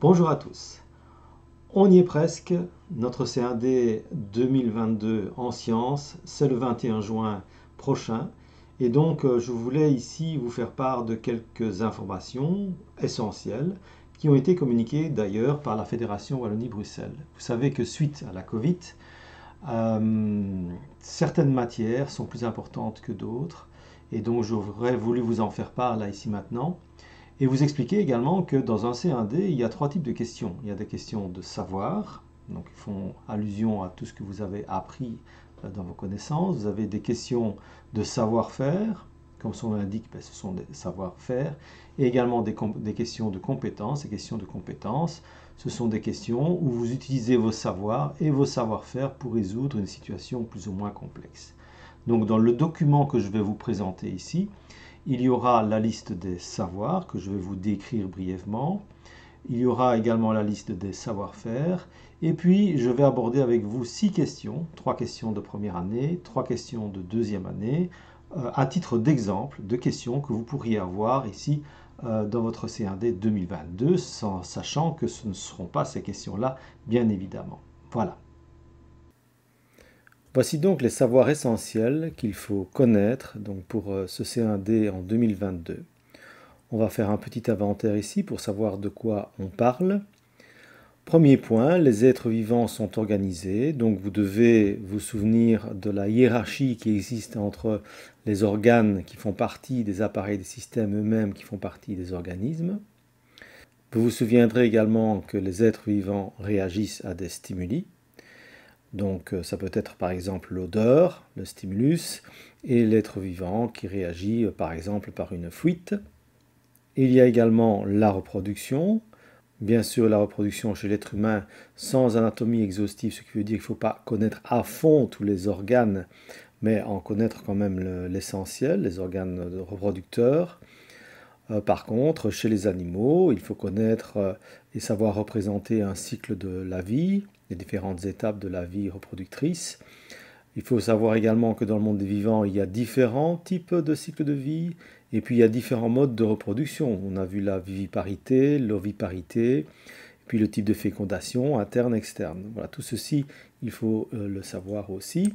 Bonjour à tous. On y est presque. Notre C1D 2022 en sciences, c'est le 21 juin prochain. Et donc, euh, je voulais ici vous faire part de quelques informations essentielles qui ont été communiquées d'ailleurs par la Fédération Wallonie-Bruxelles. Vous savez que suite à la Covid, euh, certaines matières sont plus importantes que d'autres. Et donc, j'aurais voulu vous en faire part là, ici, maintenant. Et vous expliquez également que dans un C1D, il y a trois types de questions. Il y a des questions de savoir, donc ils font allusion à tout ce que vous avez appris euh, dans vos connaissances. Vous avez des questions de savoir-faire, comme son nom l'indique, ben, ce sont des savoir-faire, et également des, des, questions de compétences. Ces questions de compétences, ce sont des questions où vous utilisez vos savoirs et vos savoir-faire pour résoudre une situation plus ou moins complexe. Donc dans le document que je vais vous présenter ici, il y aura la liste des savoirs que je vais vous décrire brièvement. Il y aura également la liste des savoir-faire. Et puis, je vais aborder avec vous six questions, trois questions de première année, trois questions de deuxième année, euh, à titre d'exemple de questions que vous pourriez avoir ici euh, dans votre C1D 2022, sans, sachant que ce ne seront pas ces questions-là, bien évidemment. Voilà. Voici donc les savoirs essentiels qu'il faut connaître donc pour ce euh, C1D en 2022. On va faire un petit inventaire ici pour savoir de quoi on parle. Premier point, les êtres vivants sont organisés, donc vous devez vous souvenir de la hiérarchie qui existe entre les organes qui font partie des appareils des systèmes eux-mêmes qui font partie des organismes. Vous vous souviendrez également que les êtres vivants réagissent à des stimuli, donc euh, ça peut être par exemple l'odeur, le stimulus, et l'être vivant qui réagit euh, par exemple par une fuite. Il y a également la reproduction. Bien sûr, la reproduction chez l'être humain sans anatomie exhaustive, ce qui veut dire qu'il ne faut pas connaître à fond tous les organes, mais en connaître quand même l'essentiel, les organes reproducteurs. Euh, par contre, chez les animaux, il faut connaître et savoir représenter un cycle de la vie, les différentes étapes de la vie reproductrice. Il faut savoir également que dans le monde des vivants, il y a différents types de cycles de vie, et puis il y a différents modes de reproduction. On a vu la viviparité, l'oviparité, puis le type de fécondation interne, externe. Voilà, tout ceci, il faut euh, le savoir aussi.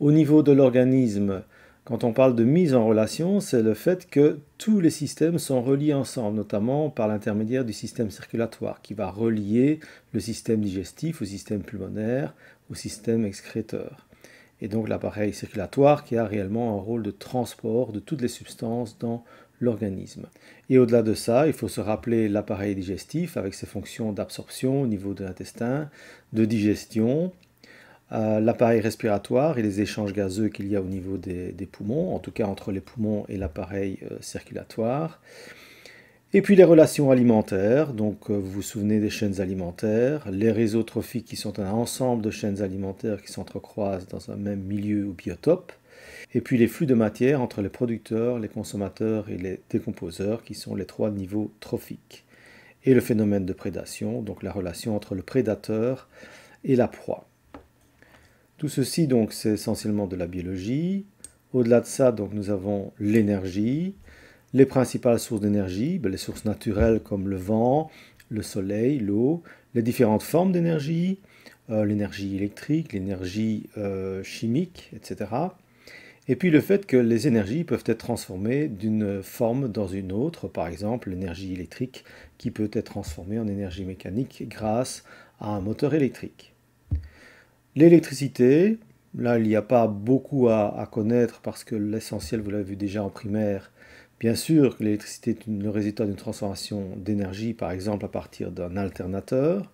Au niveau de l'organisme, quand on parle de mise en relation, c'est le fait que tous les systèmes sont reliés ensemble, notamment par l'intermédiaire du système circulatoire, qui va relier le système digestif au système pulmonaire, au système excréteur. Et donc l'appareil circulatoire qui a réellement un rôle de transport de toutes les substances dans l'organisme. Et au-delà de ça, il faut se rappeler l'appareil digestif avec ses fonctions d'absorption au niveau de l'intestin, de digestion, euh, l'appareil respiratoire et les échanges gazeux qu'il y a au niveau des, poumons, en tout cas entre les poumons et l'appareil euh, circulatoire. Et puis les relations alimentaires, donc euh, vous vous souvenez des chaînes alimentaires, les réseaux trophiques qui sont un ensemble de chaînes alimentaires qui s'entrecroisent dans un même milieu ou biotope, et puis les flux de matière entre les producteurs, les consommateurs et les décomposeurs qui sont les trois niveaux trophiques, et le phénomène de prédation, donc la relation entre le prédateur et la proie. Tout ceci, donc, c'est essentiellement de la biologie. Au-delà de ça, donc, nous avons l'énergie, les principales sources d'énergie, ben, les sources naturelles comme le vent, le soleil, l'eau, les différentes formes d'énergie, euh, l'énergie électrique, l'énergie euh, chimique, etc. Et puis le fait que les énergies peuvent être transformées d'une forme dans une autre, par exemple l'énergie électrique qui peut être transformée en énergie mécanique grâce à un moteur électrique. L'électricité, là il n'y a pas beaucoup à, connaître parce que l'essentiel vous l'avez vu déjà en primaire. Bien sûr que l'électricité est le résultat d'une transformation d'énergie, par exemple à partir d'un alternateur,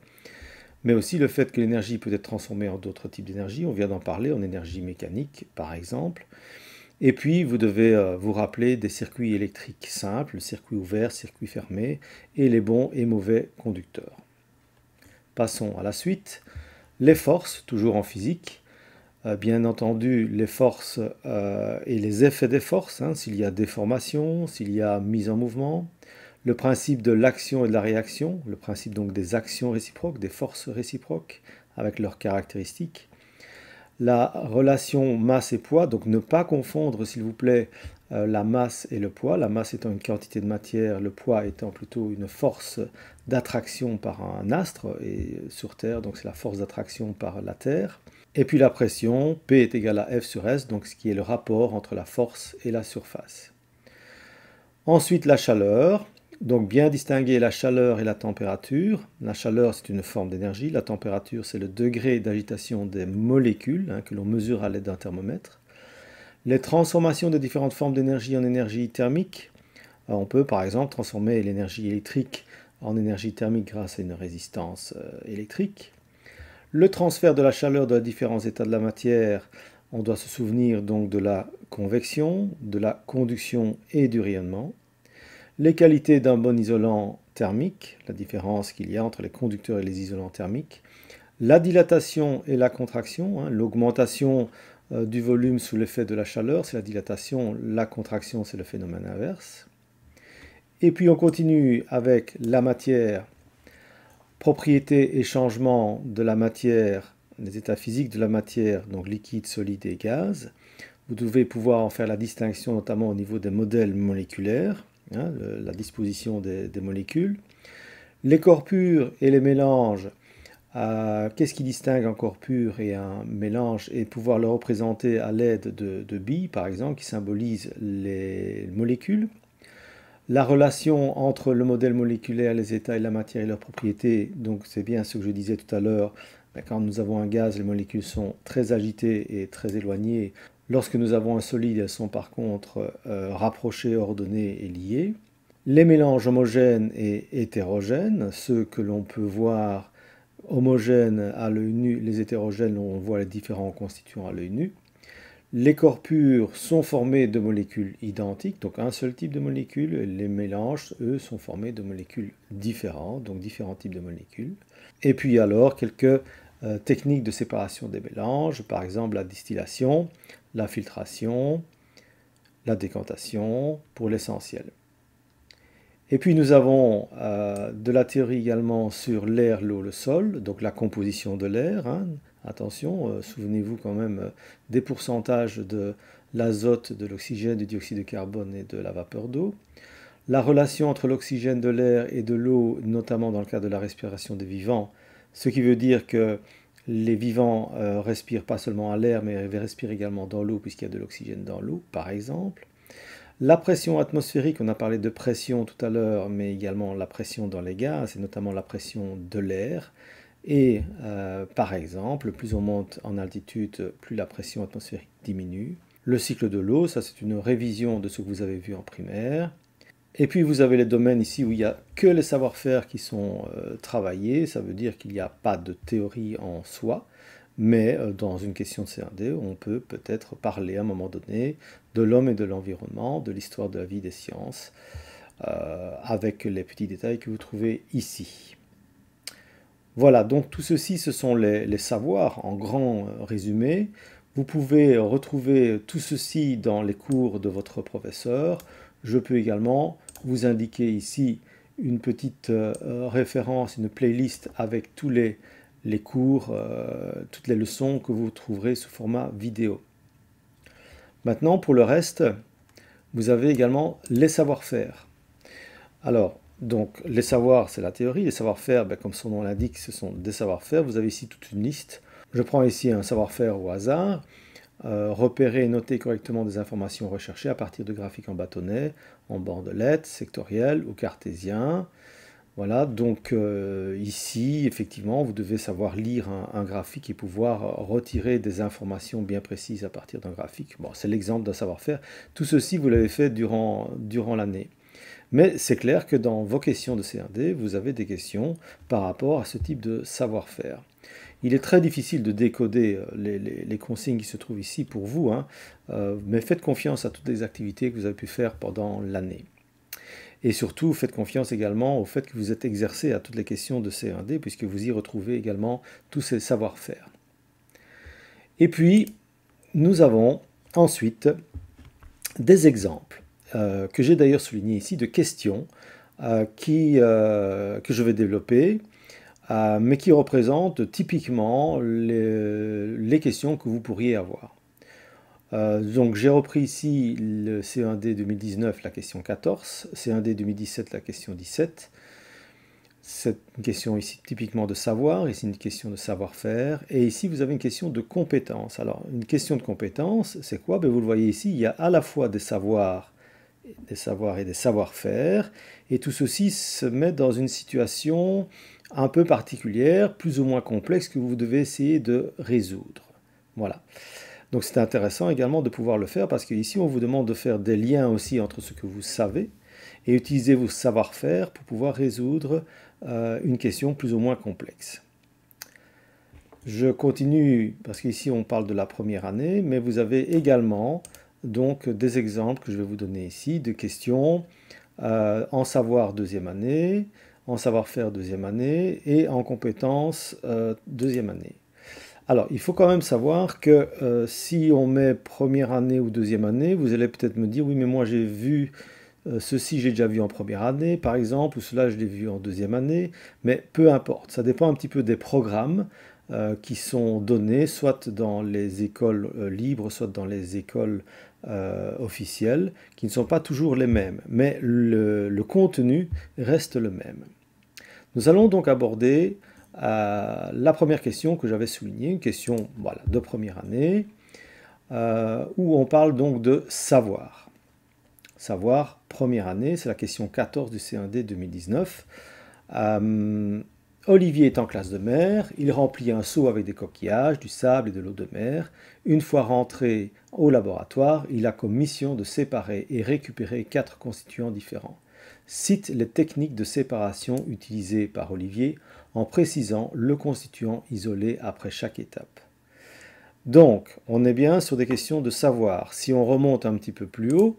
mais aussi le fait que l'énergie peut être transformée en d'autres types d'énergie, on vient d'en parler, en énergie mécanique par exemple. Et puis, vous devez euh, vous rappeler des circuits électriques simples, circuit ouvert, circuit fermé, et les bons et mauvais conducteurs. Passons à la suite les forces, toujours en physique, euh, bien entendu les forces euh, et les effets des forces, hein, s'il y a déformation, s'il y a mise en mouvement, le principe de l'action et de la réaction, le principe donc des actions réciproques, des forces réciproques avec leurs caractéristiques, la relation masse et poids, donc ne pas confondre s'il vous plaît euh, la masse et le poids. La masse étant une quantité de matière, le poids étant plutôt une force d'attraction par un astre et euh, sur Terre, donc c'est la force d'attraction par la Terre. Et puis la pression, P est égale à F sur S, donc ce qui est le rapport entre la force et la surface. Ensuite la chaleur, donc bien distinguer la chaleur et la température. La chaleur, c'est une forme d'énergie. La température, c'est le degré d'agitation des molécules hein, que l'on mesure à l'aide d'un thermomètre. Les transformations de différentes formes d'énergie en énergie thermique. on peut par exemple transformer l'énergie électrique en énergie thermique grâce à une résistance euh, électrique. Le transfert de la chaleur de différents états de la matière, on doit se souvenir donc de la convection, de la conduction et du rayonnement. Les qualités d'un bon isolant thermique, la différence qu'il y a entre les conducteurs et les isolants thermiques. La dilatation et la contraction, hein, l'augmentation euh, du volume sous l'effet de la chaleur, c'est la dilatation, la contraction, c'est le phénomène inverse. Et puis on continue avec la matière, propriétés et changements de la matière, les états physiques de la matière, donc liquide, solide et gaz. Vous devez pouvoir en faire la distinction notamment au niveau des modèles moléculaires, hein, la disposition des molécules. Les corps purs et les mélanges, euh, qu'est-ce qui distingue un corps pur et un mélange et pouvoir le représenter à l'aide de, billes, par exemple, qui symbolisent les molécules. La relation entre le modèle moléculaire, les états et la matière et leurs propriétés, donc c'est bien ce que je disais tout à l'heure, quand nous avons un gaz, les molécules sont très agitées et très éloignées. Lorsque nous avons un solide, elles sont par contre euh, rapprochées, ordonnées et liées. Les mélanges homogènes et hétérogènes, ceux que l'on peut voir homogènes à l'œil nu, les hétérogènes, on voit les différents constituants à l'œil nu. Les corps purs sont formés de molécules identiques, donc un seul type de molécule. Les mélanges, eux, sont formés de molécules différentes, donc différents types de molécules. Et puis alors, quelques euh, techniques de séparation des mélanges, par exemple la distillation, la filtration, la décantation, pour l'essentiel. Et puis nous avons euh, de la théorie également sur l'air, l'eau, le sol, donc la composition de l'air. Hein. Attention, euh, souvenez-vous quand même euh, des pourcentages de l'azote, de l'oxygène, du dioxyde de carbone et de la vapeur d'eau. La relation entre l'oxygène de l'air et de l'eau, notamment dans le cas de la respiration des vivants, ce qui veut dire que les vivants respirent pas seulement à l'air, mais respirent également dans l'eau, puisqu'il y a de l'oxygène dans l'eau, par exemple. La pression atmosphérique, on a parlé de pression tout à l'heure, mais également la pression dans les gaz, c'est notamment la pression de l'air. Et euh, par exemple, plus on monte en altitude, plus la pression atmosphérique diminue. Le cycle de l'eau, ça c'est une révision de ce que vous avez vu en primaire. Et puis vous avez les domaines ici où il n'y a que les savoir-faire qui sont euh, travaillés, ça veut dire qu'il n'y a pas de théorie en soi, mais euh, dans une question de CRD, on peut peut-être parler à un moment donné de l'homme et de l'environnement, de l'histoire de la vie des sciences, euh, avec les petits détails que vous trouvez ici. Voilà, donc tout ceci, ce sont les, savoirs en grand euh, résumé. Vous pouvez retrouver tout ceci dans les cours de votre professeur. Je peux également vous indiquer ici une petite référence, une playlist avec tous les les cours, euh, toutes les leçons que vous trouverez sous format vidéo. Maintenant, pour le reste, vous avez également les savoir-faire. Alors, donc, les savoirs, c'est la théorie. Les savoir-faire, ben, comme son nom l'indique, ce sont des savoir-faire. Vous avez ici toute une liste. Je prends ici un savoir-faire au hasard. Euh, repérer et noter correctement des informations recherchées à partir de graphiques en bâtonnet, en bandelettes, sectoriel ou cartésien. Voilà, donc euh, ici, effectivement, vous devez savoir lire un, graphique et pouvoir retirer des informations bien précises à partir d'un graphique. Bon, c'est l'exemple d'un savoir-faire. Tout ceci, vous l'avez fait durant, durant l'année. Mais c'est clair que dans vos questions de CRD, vous avez des questions par rapport à ce type de savoir-faire. Il est très difficile de décoder euh, les, consignes qui se trouvent ici pour vous, hein. euh, mais faites confiance à toutes les activités que vous avez pu faire pendant l'année. Et surtout, faites confiance également au fait que vous êtes exercé à toutes les questions de C1D, puisque vous y retrouvez également tous ces savoir-faire. Et puis, nous avons ensuite des exemples, euh, que j'ai d'ailleurs souligné ici, de questions euh, qui, euh, que je vais développer, mais qui représentent typiquement les questions que vous pourriez avoir. Euh, donc j'ai repris ici le C1D 2019, la question 14, C1D 2017, la question 17. C'est une question ici typiquement de savoir, ici une question de savoir-faire, et ici vous avez une question de compétence. Alors une question de compétence, c'est quoi ben, Vous le voyez ici, il y a à la fois des savoirs, des savoirs et des savoir-faire, et tout ceci se met dans une situation un peu particulière, plus ou moins complexe, que vous devez essayer de résoudre. Voilà. Donc c'est intéressant également de pouvoir le faire parce qu'ici on vous demande de faire des liens aussi entre ce que vous savez et utiliser vos savoir-faire pour pouvoir résoudre euh, une question plus ou moins complexe. Je continue parce qu'ici on parle de la première année, mais vous avez également donc des exemples que je vais vous donner ici de questions euh, en savoir deuxième année, en savoir-faire deuxième année et en compétences euh, deuxième année. Alors, il faut quand même savoir que euh, si on met première année ou deuxième année, vous allez peut-être me dire, oui, mais moi j'ai vu euh, ceci, j'ai déjà vu en première année, par exemple, ou cela, je l'ai vu en deuxième année, mais peu importe, ça dépend un petit peu des programmes euh, qui sont donnés, soit dans les écoles libres, soit dans les écoles officielles, qui ne sont pas toujours les mêmes, mais le contenu reste le même. Nous allons donc aborder euh, la première question que j'avais soulignée, une question de première année, euh, où on parle donc de savoir. Savoir, première année, c'est la question 14 du C1D 2019. Euh, Olivier est en classe de mer, il remplit un seau avec des coquillages, du sable et de l'eau de mer. Une fois rentré au laboratoire, il a comme mission de séparer et récupérer quatre constituants différents. Cite les techniques de séparation utilisées par Olivier en précisant le constituant isolé après chaque étape. Donc, on est bien sur des questions de savoir. Si on remonte un petit peu plus haut,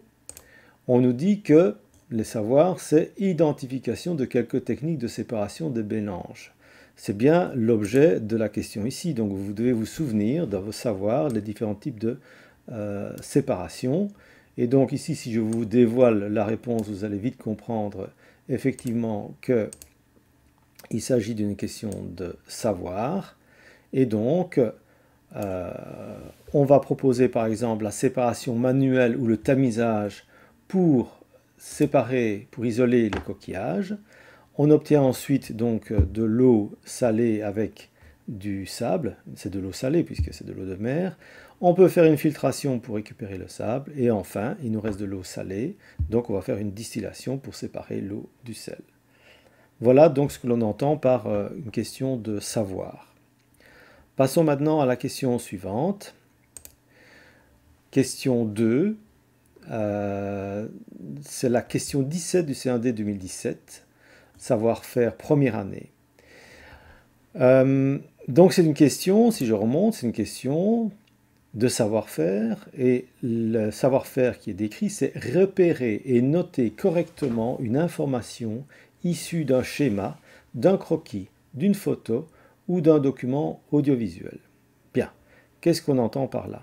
on nous dit que les savoirs, c'est identification de quelques techniques de séparation des mélanges. C'est bien l'objet de la question ici. Donc, vous devez vous souvenir de vos savoirs des différents types de euh, séparation. Et donc ici, si je vous dévoile la réponse, vous allez vite comprendre effectivement que il s'agit d'une question de savoir. Et donc, euh, on va proposer par exemple la séparation manuelle ou le tamisage pour séparer, pour isoler les coquillages. On obtient ensuite donc de l'eau salée avec du sable, c'est de l'eau salée puisque c'est de l'eau de mer. On peut faire une filtration pour récupérer le sable et enfin il nous reste de l'eau salée, donc on va faire une distillation pour séparer l'eau du sel. Voilà donc ce que l'on entend par euh, une question de savoir. Passons maintenant à la question suivante. Question 2. Euh, c'est la question 17 du C1D 2017. Savoir-faire première année. Euh, donc c'est une question, si je remonte, c'est une question de savoir-faire, et le savoir-faire qui est décrit, c'est repérer et noter correctement une information issus d'un schéma, d'un croquis, d'une photo ou d'un document audiovisuel. Bien, qu'est-ce qu'on entend par là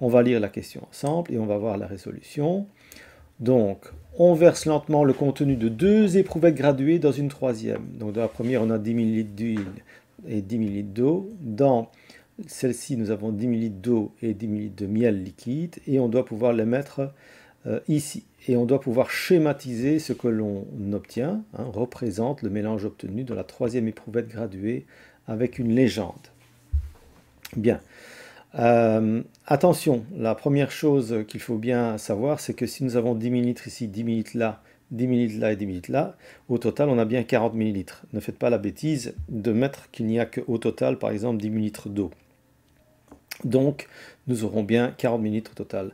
On va lire la question ensemble et on va voir la résolution. Donc, on verse lentement le contenu de deux éprouvettes graduées dans une troisième. Donc, dans la première, on a 10 ml d'huile et 10 ml d'eau. Dans celle-ci, nous avons 10 ml d'eau et 10 ml de miel liquide. Et on doit pouvoir les mettre euh, ici. Et on doit pouvoir schématiser ce que l'on obtient, hein, représente le mélange obtenu de la troisième éprouvette graduée avec une légende. Bien. Euh, attention, la première chose qu'il faut bien savoir, c'est que si nous avons 10 ml ici, 10 ml là, 10 ml là et 10 ml là, au total on a bien 40 ml. Ne faites pas la bêtise de mettre qu'il n'y a qu'au total par exemple 10 ml d'eau. Donc nous aurons bien 40 ml au total.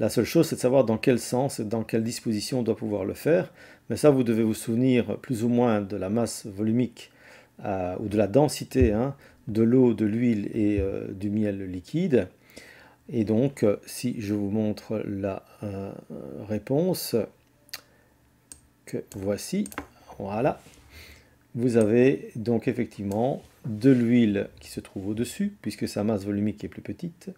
La seule chose, c'est de savoir dans quel sens et dans quelle disposition on doit pouvoir le faire. Mais ça, vous devez vous souvenir plus ou moins de la masse volumique euh, ou de la densité hein, de l'eau, de l'huile et euh, du miel liquide. Et donc, euh, si je vous montre la réponse, que voici, voilà, vous avez donc effectivement de l'huile qui se trouve au-dessus, puisque sa masse volumique est plus petite,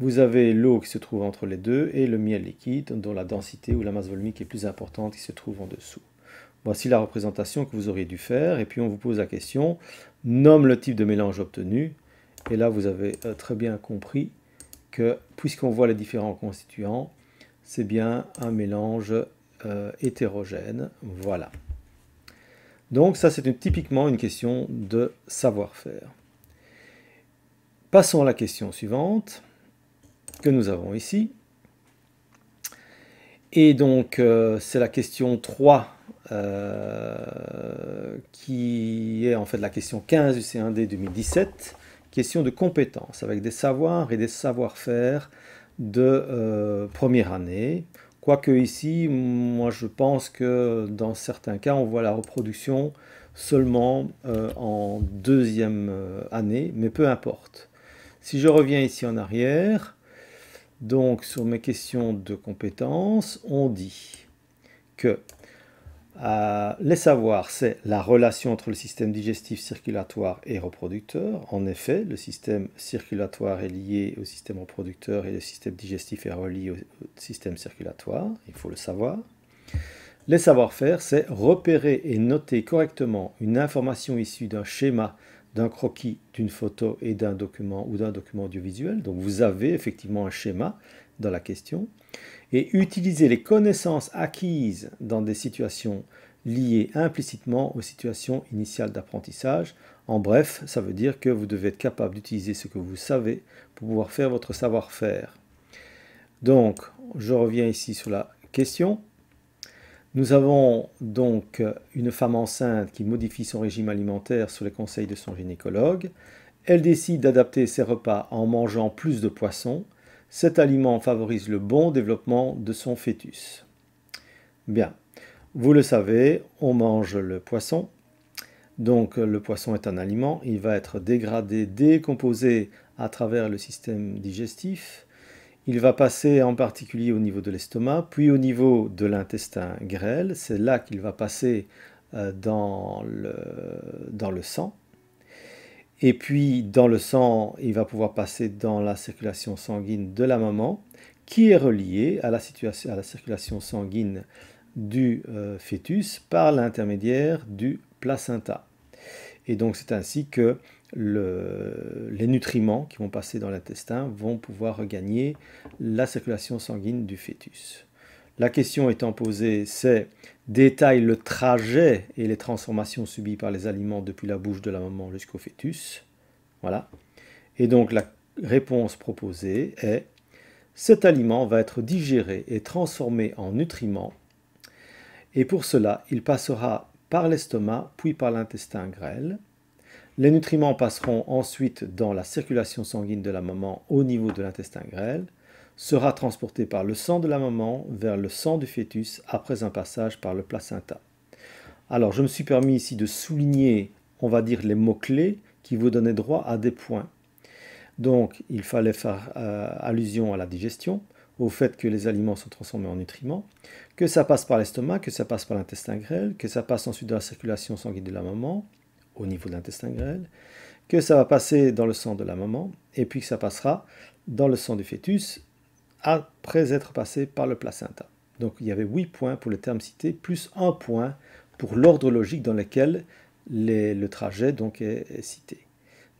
vous avez l'eau qui se trouve entre les deux et le miel liquide dont la densité ou la masse volumique est plus importante qui se trouve en dessous. Voici la représentation que vous auriez dû faire et puis on vous pose la question, nomme le type de mélange obtenu. Et là vous avez euh, très bien compris que puisqu'on voit les différents constituants, c'est bien un mélange euh, hétérogène. Voilà. Donc ça c'est typiquement une question de savoir-faire. Passons à la question suivante que nous avons ici. Et donc, euh, c'est la question 3 euh, qui est en fait la question 15 du C1D 2017, question de compétences avec des savoirs et des savoir-faire de euh, première année. Quoique ici, moi je pense que dans certains cas, on voit la reproduction seulement en deuxième année, mais peu importe. Si je reviens ici en arrière, donc sur mes questions de compétences, on dit que euh, les savoirs, c'est la relation entre le système digestif, circulatoire et reproducteur. En effet, le système circulatoire est lié au système reproducteur et le système digestif est relié au système circulatoire, il faut le savoir. Les savoir-faire, c'est repérer et noter correctement une information issue d'un schéma d'un croquis, d'une photo et d'un document ou d'un document audiovisuel. Donc vous avez effectivement un schéma dans la question. Et utiliser les connaissances acquises dans des situations liées implicitement aux situations initiales d'apprentissage. En bref, ça veut dire que vous devez être capable d'utiliser ce que vous savez pour pouvoir faire votre savoir-faire. Donc, je reviens ici sur la question. Nous avons donc une femme enceinte qui modifie son régime alimentaire sous les conseils de son gynécologue. Elle décide d'adapter ses repas en mangeant plus de poissons. Cet aliment favorise le bon développement de son fœtus. Bien, vous le savez, on mange le poisson. Donc le poisson est un aliment, il va être dégradé, décomposé à travers le système digestif. Il va passer en particulier au niveau de l'estomac, puis au niveau de l'intestin grêle. C'est là qu'il va passer euh, dans le, sang. Et puis dans le sang, il va pouvoir passer dans la circulation sanguine de la maman, qui est reliée à la, à la circulation sanguine du euh, fœtus par l'intermédiaire du placenta. Et donc c'est ainsi que le, les nutriments qui vont passer dans l'intestin vont pouvoir regagner la circulation sanguine du fœtus. La question étant posée, c'est détaille le trajet et les transformations subies par les aliments depuis la bouche de la maman jusqu'au fœtus. Voilà. Et donc la réponse proposée est cet aliment va être digéré et transformé en nutriments et pour cela il passera par l'estomac puis par l'intestin grêle. Les nutriments passeront ensuite dans la circulation sanguine de la maman au niveau de l'intestin grêle, sera transporté par le sang de la maman vers le sang du fœtus après un passage par le placenta. Alors je me suis permis ici de souligner, on va dire, les mots-clés qui vous donnaient droit à des points. Donc il fallait faire euh, allusion à la digestion, au fait que les aliments sont transformés en nutriments, que ça passe par l'estomac, que ça passe par l'intestin grêle, que ça passe ensuite dans la circulation sanguine de la maman, au niveau de l'intestin grêle, que ça va passer dans le sang de la maman, et puis que ça passera dans le sang du fœtus après être passé par le placenta. Donc il y avait 8 points pour le terme cité, plus un point pour l'ordre logique dans lequel le trajet donc est, cité.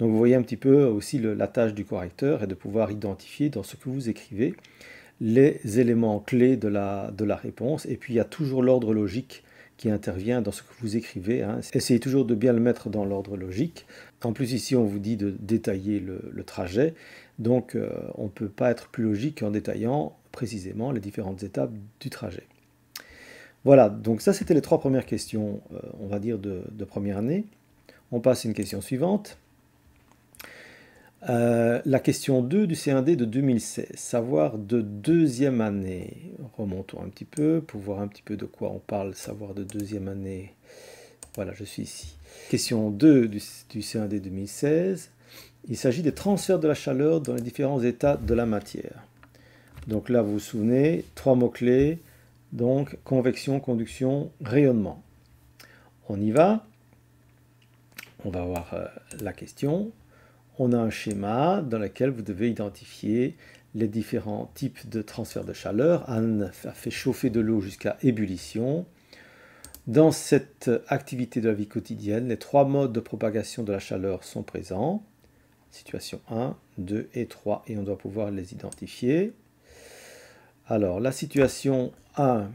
Donc vous voyez un petit peu aussi la tâche du correcteur et de pouvoir identifier dans ce que vous écrivez les éléments clés de la, réponse. Et puis il y a toujours l'ordre logique qui intervient dans ce que vous écrivez. Hein. Essayez toujours de bien le mettre dans l'ordre logique. En plus ici on vous dit de détailler le, trajet, donc euh, on ne peut pas être plus logique en détaillant précisément les différentes étapes du trajet. Voilà, donc ça c'était les trois premières questions, euh, on va dire, de, de première année. On passe à une question suivante. Euh, la question 2 du C1D de 2016, savoir de deuxième année. Remontons un petit peu pour voir un petit peu de quoi on parle, savoir de deuxième année. Voilà, je suis ici. Question 2 du, C1D 2016. Il s'agit des transferts de la chaleur dans les différents états de la matière. Donc là, vous vous souvenez, trois mots-clés, donc convection, conduction, rayonnement. On y va. On va voir euh, la question on a un schéma dans lequel vous devez identifier les différents types de transfert de chaleur. Anne a fait chauffer de l'eau jusqu'à ébullition. Dans cette activité de la vie quotidienne, les trois modes de propagation de la chaleur sont présents. Situation 1, 2 et 3, et on doit pouvoir les identifier. Alors, la situation 1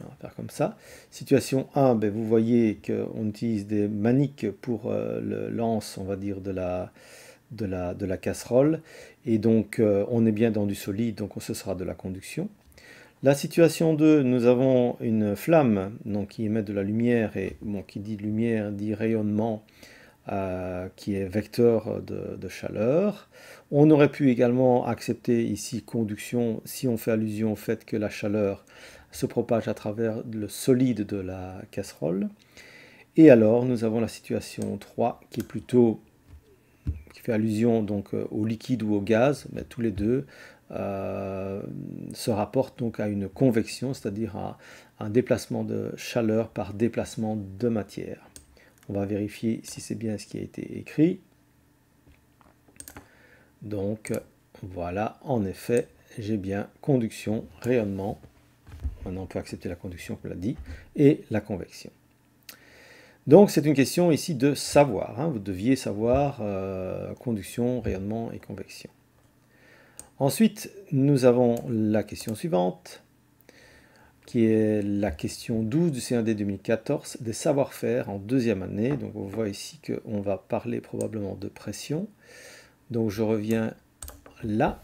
on va faire comme ça. Situation 1, ben, vous voyez qu'on utilise des maniques pour euh, le lance, on va dire, de la, de de la casserole. Et donc, euh, on est bien dans du solide, donc ce sera de la conduction. La situation 2, nous avons une flamme donc, qui émet de la lumière, et bon, qui dit lumière dit rayonnement, euh, qui est vecteur de, chaleur. On aurait pu également accepter ici conduction si on fait allusion au fait que la chaleur se propage à travers le solide de la casserole. Et alors, nous avons la situation 3 qui est plutôt qui fait allusion donc euh, au liquide ou au gaz, mais tous les deux euh, se rapportent donc à une convection, c'est-à-dire à un déplacement de chaleur par déplacement de matière. On va vérifier si c'est bien ce qui a été écrit. Donc voilà, en effet, j'ai bien conduction, rayonnement Maintenant, on peut accepter la conduction, on l'a dit, et la convection. Donc, c'est une question ici de savoir. Hein. Vous deviez savoir euh, conduction, rayonnement et convection. Ensuite, nous avons la question suivante, qui est la question 12 du CND 2014, des savoir-faire en deuxième année. Donc, on voit ici qu'on va parler probablement de pression. Donc, je reviens là.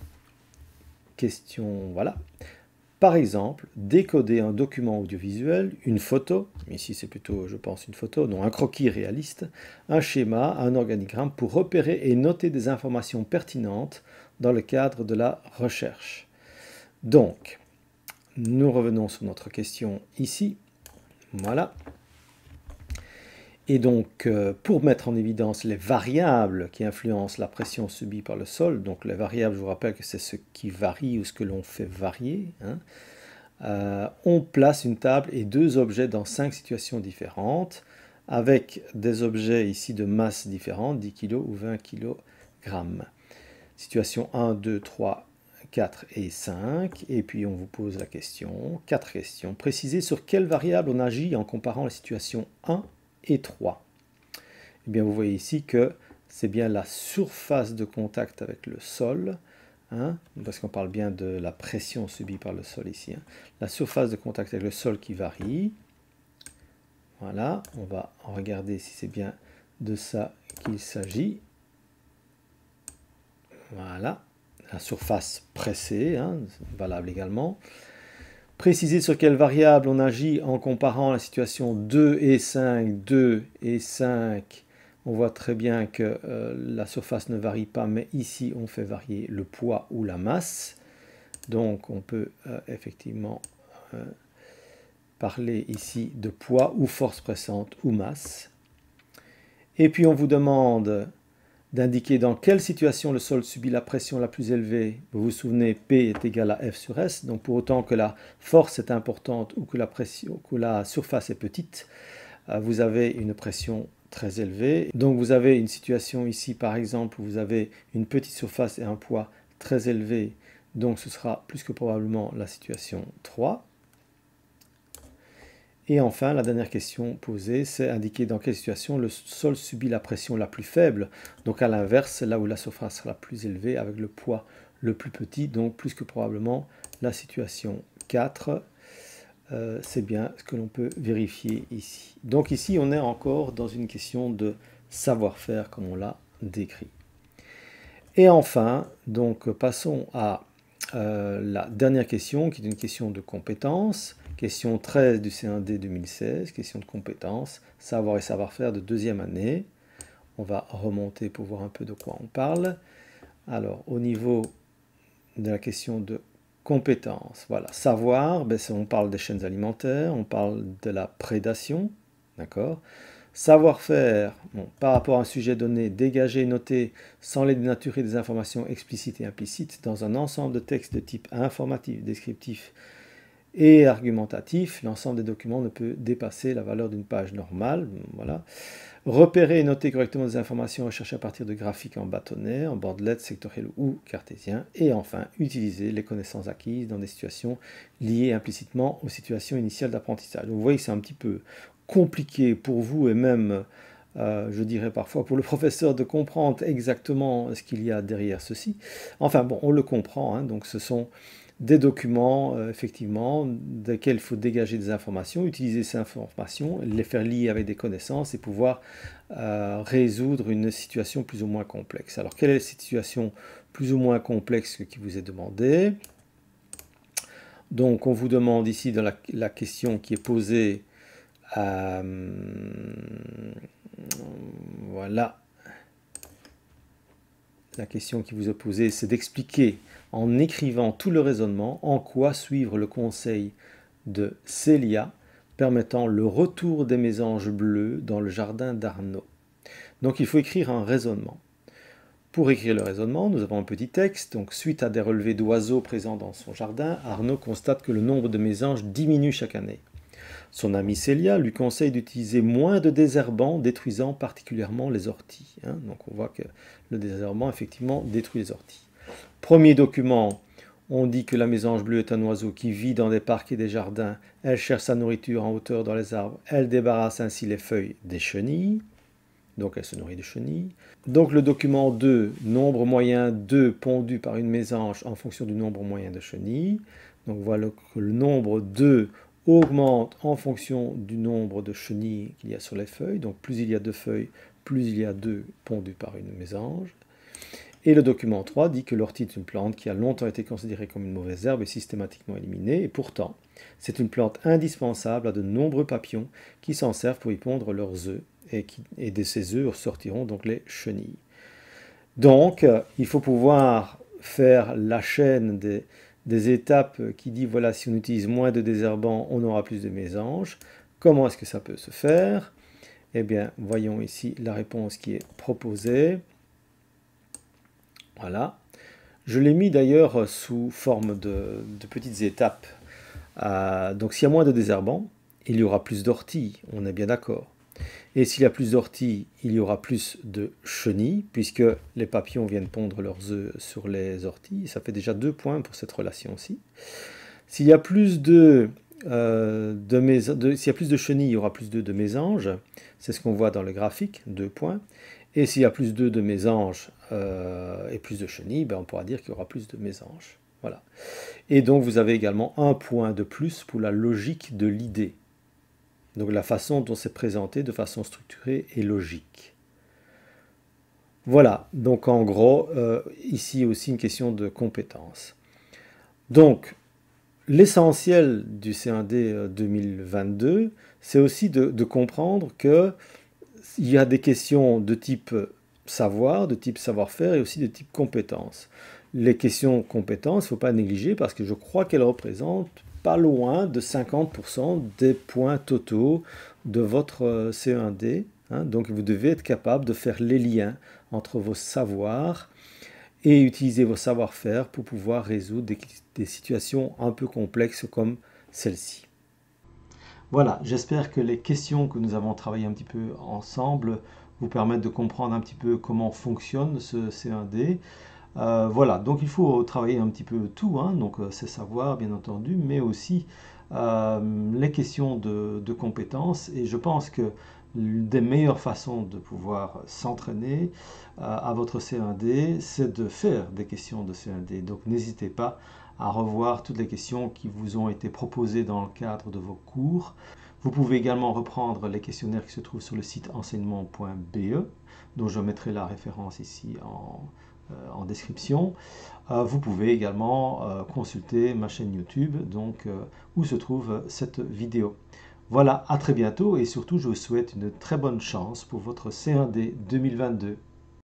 Question, voilà. Par exemple, décoder un document audiovisuel, une photo, mais ici c'est plutôt, je pense, une photo, non, un croquis réaliste, un schéma, un organigramme pour repérer et noter des informations pertinentes dans le cadre de la recherche. Donc, nous revenons sur notre question ici. Voilà. Et donc, euh, pour mettre en évidence les variables qui influencent la pression subie par le sol, donc les variables, je vous rappelle que c'est ce qui varie ou ce que l'on fait varier, hein, euh, on place une table et deux objets dans cinq situations différentes, avec des objets ici de masse différente, 10 kg ou 20 kg. Situation 1, 2, 3, 4 et 5. Et puis on vous pose la question, quatre questions. Précisez sur quelle variable on agit en comparant la situation 1 et eh bien, vous voyez ici que c'est bien la surface de contact avec le sol, hein, parce qu'on parle bien de la pression subie par le sol ici, hein. la surface de contact avec le sol qui varie. Voilà, on va regarder si c'est bien de ça qu'il s'agit. Voilà, la surface pressée, hein, valable également. Préciser sur quelle variable on agit en comparant la situation 2 et 5, 2 et 5. On voit très bien que euh, la surface ne varie pas, mais ici on fait varier le poids ou la masse. Donc on peut euh, effectivement euh, parler ici de poids ou force pressante ou masse. Et puis on vous demande d'indiquer dans quelle situation le sol subit la pression la plus élevée. Vous vous souvenez, P est égal à F sur S, donc pour autant que la force est importante ou que la, surface est petite, euh, vous avez une pression très élevée. Donc vous avez une situation ici, par exemple, où vous avez une petite surface et un poids très élevé, donc ce sera plus que probablement la situation 3. Et enfin, la dernière question posée, c'est indiquer dans quelle situation le sol subit la pression la plus faible. Donc à l'inverse, là où la surface sera la plus élevée avec le poids le plus petit, donc plus que probablement la situation 4. Euh, c'est bien ce que l'on peut vérifier ici. Donc ici, on est encore dans une question de savoir-faire comme on l'a décrit. Et enfin, donc passons à euh, la dernière question, qui est une question de compétence. Question 13 du C1D 2016, question de compétences, savoir et savoir-faire de deuxième année. On va remonter pour voir un peu de quoi on parle. Alors, au niveau de la question de compétences, voilà, savoir, ben, on parle des chaînes alimentaires, on parle de la prédation, d'accord Savoir-faire, par rapport à un sujet donné, dégager et noter sans les dénaturer des informations explicites et implicites dans un ensemble de textes de type informatif, descriptif, et argumentatif. L'ensemble des documents ne peut dépasser la valeur d'une page normale. Voilà. Repérer et noter correctement des informations recherchées à partir de graphiques en bâtonnet, en bordelette, sectoriel ou cartésien. Et enfin, utiliser les connaissances acquises dans des situations liées implicitement aux situations initiales d'apprentissage. Vous voyez c'est un petit peu compliqué pour vous et même, euh, je dirais parfois, pour le professeur de comprendre exactement ce qu'il y a derrière ceci. Enfin bon, on le comprend, hein, donc ce sont des documents, euh, effectivement, desquels il faut dégager des informations, utiliser ces informations, les faire lier avec des connaissances et pouvoir euh, résoudre une situation plus ou moins complexe. Alors, quelle est la situation plus ou moins complexe qui vous est demandée Donc, on vous demande ici dans la, question qui est posée, euh, voilà, la question qui vous est posée, c'est d'expliquer en écrivant tout le raisonnement en quoi suivre le conseil de Célia permettant le retour des mésanges bleus dans le jardin d'Arnaud. Donc il faut écrire un raisonnement. Pour écrire le raisonnement, nous avons un petit texte. Donc, suite à des relevés d'oiseaux présents dans son jardin, Arnaud constate que le nombre de mésanges diminue chaque année. Son ami Célia lui conseille d'utiliser moins de désherbants, détruisant particulièrement les orties. Hein. Donc on voit que le désherbant, effectivement, détruit les orties. Premier document, on dit que la mésange bleue est un oiseau qui vit dans des parcs et des jardins. Elle cherche sa nourriture en hauteur dans les arbres. Elle débarrasse ainsi les feuilles des chenilles. Donc elle se nourrit de chenilles. Donc le document 2, nombre moyen 2 pondu par une mésange en fonction du nombre moyen de chenilles. Donc voilà que le nombre 2, augmente en fonction du nombre de chenilles qu'il y a sur les feuilles. Donc plus il y a de feuilles, plus il y a deux pondus par une mésange. Et le document 3 dit que l'ortie est une plante qui a longtemps été considérée comme une mauvaise herbe et systématiquement éliminée, et pourtant, c'est une plante indispensable à de nombreux papillons qui s'en servent pour y pondre leurs œufs, et, qui, et de ces œufs sortiront donc les chenilles. Donc, euh, il faut pouvoir faire la chaîne des, des étapes qui dit voilà, si on utilise moins de désherbants, on aura plus de mésanges. Comment est-ce que ça peut se faire Eh bien, voyons ici la réponse qui est proposée. Voilà. Je l'ai mis d'ailleurs sous forme de, petites étapes. Euh, donc s'il y a moins de désherbants, il y aura plus d'orties, on est bien d'accord. Et s'il y a plus d'orties, il y aura plus de chenilles, puisque les papillons viennent pondre leurs œufs sur les orties. Ça fait déjà deux points pour cette relation-ci. Euh, s'il y a plus de, chenilles, il y aura plus de mésanges. C'est ce qu'on voit dans le graphique, deux points. Et s'il y a plus d'œufs de mésanges euh, et plus de chenilles, ben, on pourra dire qu'il y aura plus de mésanges. Voilà. Et donc vous avez également un point de plus pour la logique de l'idée. Donc la façon dont c'est présenté de façon structurée et logique. Voilà, donc en gros, euh, ici aussi une question de compétence. Donc, l'essentiel du C1D 2022, euh, c'est aussi de, de comprendre qu'il y a des questions de type savoir, de type savoir-faire et aussi de type compétence. Les questions compétences, il ne faut pas négliger parce que je crois qu'elles représentent pas loin de 50% des points totaux de votre euh, c 1 d hein. donc vous devez être capable de faire les liens entre vos savoirs et utiliser vos savoir-faire pour pouvoir résoudre des, des situations un peu complexes comme celle-ci. Voilà, j'espère que les questions que nous avons travaillées un petit peu ensemble vous permettent de comprendre un petit peu comment fonctionne ce C1D. Euh, voilà, donc il faut travailler un petit peu tout, hein, donc euh, c'est savoir bien entendu, mais aussi euh, les questions de, compétences. Et je pense que l'une des meilleures façons de pouvoir s'entraîner à votre C1D, c'est de faire des questions de C1D. Donc n'hésitez pas à revoir toutes les questions qui vous ont été proposées dans le cadre de vos cours. Vous pouvez également reprendre les questionnaires qui se trouvent sur le site enseignement.be, dont je mettrai la référence ici en, euh, en description. Euh, vous pouvez également euh, consulter ma chaîne YouTube, donc où se trouve cette vidéo. Voilà, à très bientôt et surtout je vous souhaite une très bonne chance pour votre C1D 2022.